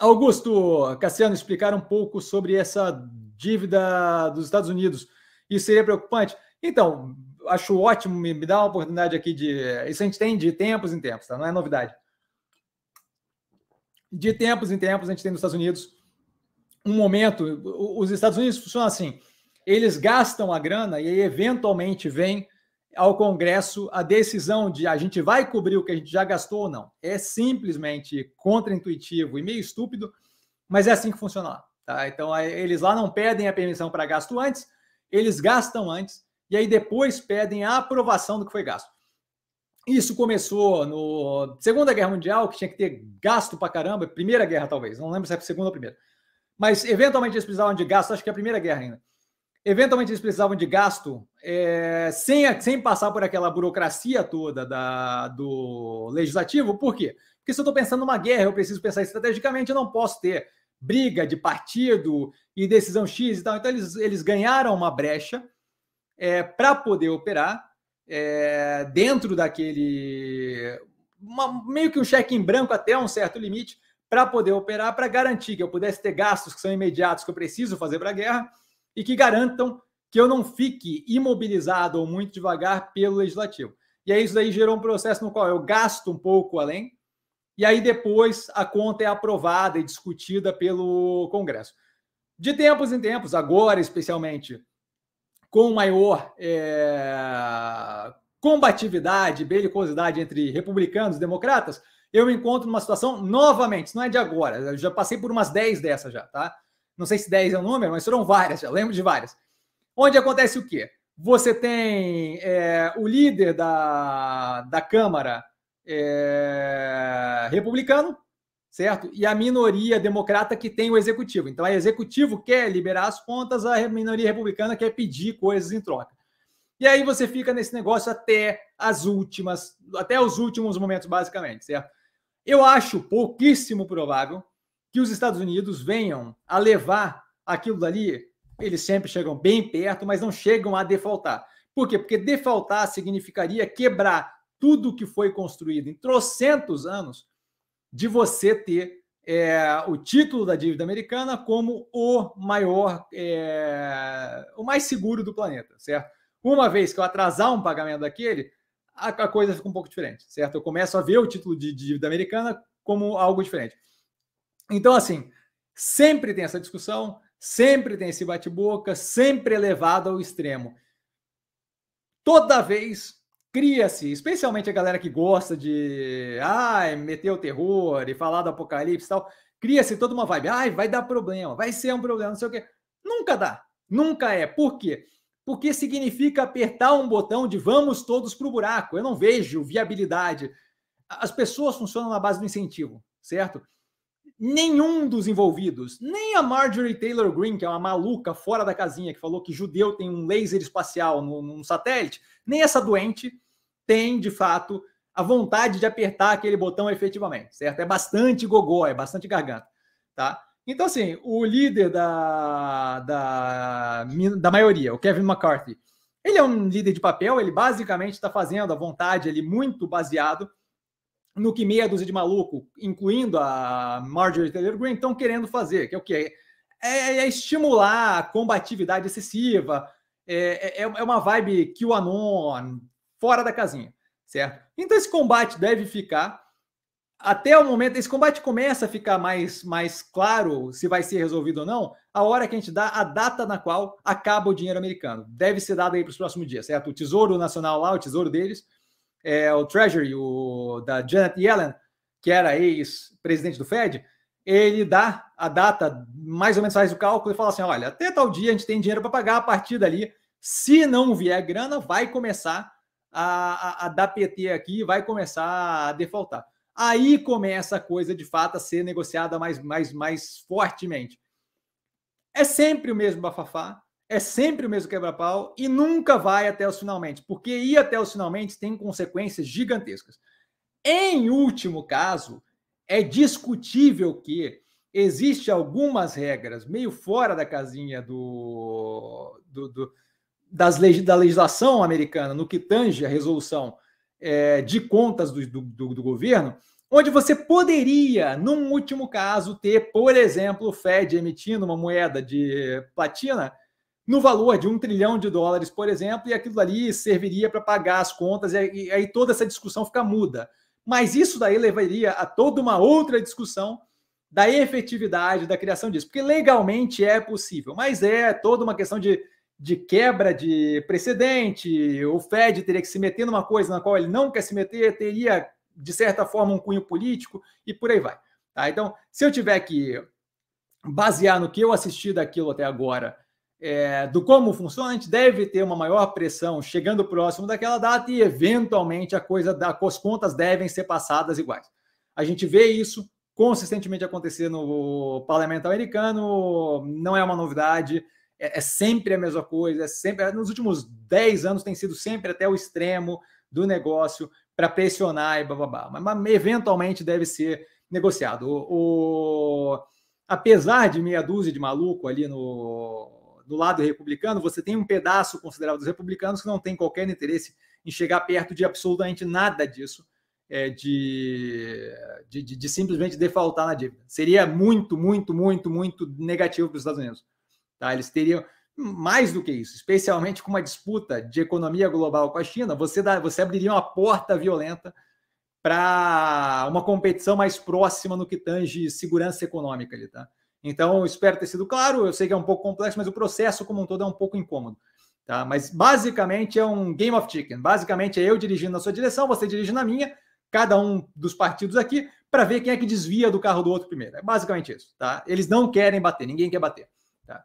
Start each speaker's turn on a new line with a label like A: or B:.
A: Augusto, Cassiano, explicar um pouco sobre essa dívida dos Estados Unidos. Isso seria preocupante? Então, acho ótimo, me, dá uma oportunidade aqui de. Isso a gente tem de tempos em tempos, tá? Não é novidade. De tempos em tempos, a gente tem nos Estados Unidos um momento. Os Estados Unidos funcionam assim: eles gastam a grana e aí, eventualmente, vem ao Congresso a decisão de a gente vai cobrir o que a gente já gastou ou não. É simplesmente contraintuitivo e meio estúpido, mas é assim que funciona lá. Tá? Então, eles lá não pedem a permissão para gasto antes, eles gastam antes e aí depois pedem a aprovação do que foi gasto. Isso começou no Segunda Guerra Mundial, que tinha que ter gasto para caramba, Primeira Guerra talvez, não lembro se é a Segunda ou a Primeira. Mas eventualmente eles precisavam de gasto, acho que é a Primeira Guerra ainda. Eventualmente eles precisavam de gasto é, sem, sem passar por aquela burocracia toda da, do legislativo. Por quê? Porque se eu estou pensando numa guerra, eu preciso pensar estrategicamente, eu não posso ter briga de partido e decisão X e tal. Então eles, eles ganharam uma brecha é, para poder operar é, dentro daquele. Uma, meio que um cheque em branco até um certo limite para poder operar, para garantir que eu pudesse ter gastos que são imediatos que eu preciso fazer para a guerra e que garantam que eu não fique imobilizado ou muito devagar pelo legislativo. E aí isso aí gerou um processo no qual eu gasto um pouco além, e aí depois a conta é aprovada e discutida pelo Congresso. De tempos em tempos, agora especialmente, com maior é, combatividade, belicosidade entre republicanos e democratas, eu me encontro numa situação novamente, isso não é de agora, eu já passei por umas 10 dessas já, tá? Não sei se 10 é o número, mas foram várias, já lembro de várias. Onde acontece o quê? Você tem é, o líder da, da Câmara é, republicano, certo? E a minoria democrata que tem o executivo. Então, o executivo quer liberar as contas, a minoria republicana quer pedir coisas em troca. E aí você fica nesse negócio até as últimas, até os últimos momentos, basicamente, certo? Eu acho pouquíssimo provável que os Estados Unidos venham a levar aquilo dali, eles sempre chegam bem perto, mas não chegam a defaultar. Por quê? Porque defaultar significaria quebrar tudo que foi construído em trocentos anos de você ter é, o título da dívida americana como o maior, é, o mais seguro do planeta, certo? Uma vez que eu atrasar um pagamento daquele, a, a coisa fica um pouco diferente, certo? Eu começo a ver o título de dívida americana como algo diferente. Então, assim, sempre tem essa discussão, sempre tem esse bate-boca, sempre elevado é ao extremo. Toda vez cria-se, especialmente a galera que gosta de ai, meter o terror e falar do apocalipse e tal, cria-se toda uma vibe, ai, vai dar problema, vai ser um problema, não sei o quê. Nunca dá, nunca é. Por quê? Porque significa apertar um botão de vamos todos para o buraco. Eu não vejo viabilidade. As pessoas funcionam na base do incentivo, certo? nenhum dos envolvidos, nem a Marjorie Taylor Greene, que é uma maluca fora da casinha, que falou que judeu tem um laser espacial no, num satélite, nem essa doente tem, de fato, a vontade de apertar aquele botão efetivamente, certo? É bastante gogó, é bastante garganta, tá? Então, assim, o líder da, da, da maioria, o Kevin McCarthy, ele é um líder de papel, ele basicamente está fazendo a vontade ali muito baseado no que meia dúzia de maluco, incluindo a Marjorie Taylor Greene, estão querendo fazer, que é o que é, é, é, estimular a combatividade excessiva, é, é, é uma vibe que o anon fora da casinha, certo? Então esse combate deve ficar até o momento, esse combate começa a ficar mais, mais claro se vai ser resolvido ou não, a hora que a gente dá a data na qual acaba o dinheiro americano. Deve ser dado aí para os próximos dias, certo? O Tesouro Nacional lá, o tesouro deles, é, o Treasury, o, da Janet Yellen, que era ex-presidente do Fed, ele dá a data, mais ou menos faz o cálculo e fala assim: olha, até tal dia a gente tem dinheiro para pagar, a partir dali, se não vier grana, vai começar a, a, a, dar PT aqui, vai começar a defaultar. Aí começa a coisa de fato a ser negociada mais, mais, mais fortemente. É sempre o mesmo bafafá, é sempre o mesmo quebra-pau e nunca vai até os finalmente, porque ir até os finalmente tem consequências gigantescas. Em último caso, é discutível que existe algumas regras meio fora da casinha do, do, do das legis, da legislação americana no que tange a resolução é, de contas do, do, do governo, onde você poderia, num último caso, ter, por exemplo, o Fed emitindo uma moeda de platina no valor de um trilhão de dólares, por exemplo, e aquilo ali serviria para pagar as contas, e aí toda essa discussão fica muda. Mas isso daí levaria a toda uma outra discussão da efetividade da criação disso, porque legalmente é possível, mas é toda uma questão de, de quebra de precedente. O Fed teria que se meter numa coisa na qual ele não quer se meter, teria, de certa forma, um cunho político e por aí vai. Tá? Então, se eu tiver que basear no que eu assisti daquilo até agora é, do como funciona, a gente deve ter uma maior pressão chegando próximo daquela data e, eventualmente, a coisa da, as contas devem ser passadas iguais. A gente vê isso consistentemente acontecer no parlamento americano, não é uma novidade, é, é sempre a mesma coisa, é sempre, nos últimos 10 anos tem sido sempre até o extremo do negócio para pressionar e bababá. Mas, mas eventualmente deve ser negociado. O, o, apesar de meia dúzia de maluco ali no do lado republicano, você tem um pedaço considerável dos republicanos que não tem qualquer interesse em chegar perto de absolutamente nada disso, é, de, de, de, de, simplesmente defaultar na dívida. Seria muito, muito, muito, muito negativo para os Estados Unidos. Tá? Eles teriam mais do que isso, especialmente com uma disputa de economia global com a China, você, dá, você abriria uma porta violenta para uma competição mais próxima no que tange segurança econômica ali, tá? Então, espero ter sido claro. Eu sei que é um pouco complexo, mas o processo como um todo é um pouco incômodo. Tá? Mas basicamente é um game of chicken. Basicamente é eu dirigindo na sua direção, você dirige na minha, cada um dos partidos aqui, para ver quem é que desvia do carro do outro primeiro. É basicamente isso. Tá? Eles não querem bater, ninguém quer bater.